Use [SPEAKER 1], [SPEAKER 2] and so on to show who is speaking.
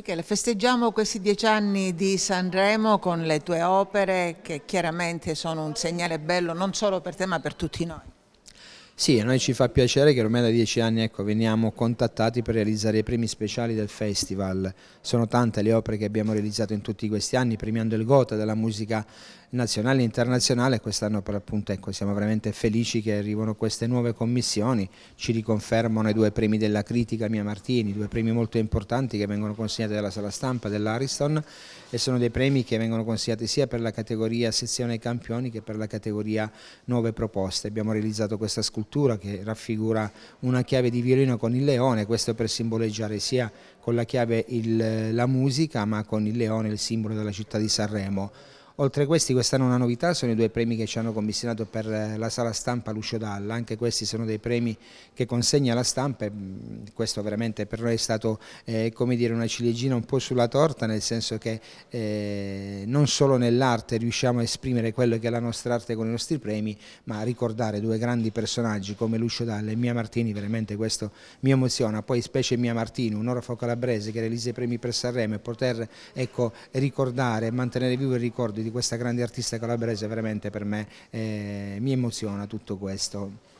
[SPEAKER 1] Michele, festeggiamo questi dieci anni di Sanremo con le tue opere che chiaramente sono un segnale bello non solo per te ma per tutti noi.
[SPEAKER 2] Sì, a noi ci fa piacere che ormai da dieci anni ecco, veniamo contattati per realizzare i premi speciali del festival. Sono tante le opere che abbiamo realizzato in tutti questi anni, premiando il Gota della musica nazionale e internazionale. Quest'anno per appunto ecco, siamo veramente felici che arrivano queste nuove commissioni, ci riconfermano i due premi della critica Mia Martini, due premi molto importanti che vengono consegnati dalla sala stampa dell'Ariston e sono dei premi che vengono consigliati sia per la categoria sezione campioni che per la categoria nuove proposte. Abbiamo realizzato questa scultura che raffigura una chiave di violino con il leone, questo per simboleggiare sia con la chiave il, la musica ma con il leone il simbolo della città di Sanremo. Oltre a questi quest'anno una novità sono i due premi che ci hanno commissionato per eh, la sala stampa Lucio Dalla, anche questi sono dei premi che consegna la stampa e questo veramente per noi è stato eh, come dire una ciliegina un po' sulla torta nel senso che eh, non solo nell'arte riusciamo a esprimere quello che è la nostra arte con i nostri premi ma ricordare due grandi personaggi come Lucio Dalla e Mia Martini veramente questo mi emoziona, poi specie Mia Martini, un orofo calabrese che realizza i premi per Sanremo e poter ecco, ricordare, mantenere vivo il ricordo di di questa grande artista calabrese veramente per me eh, mi emoziona tutto questo.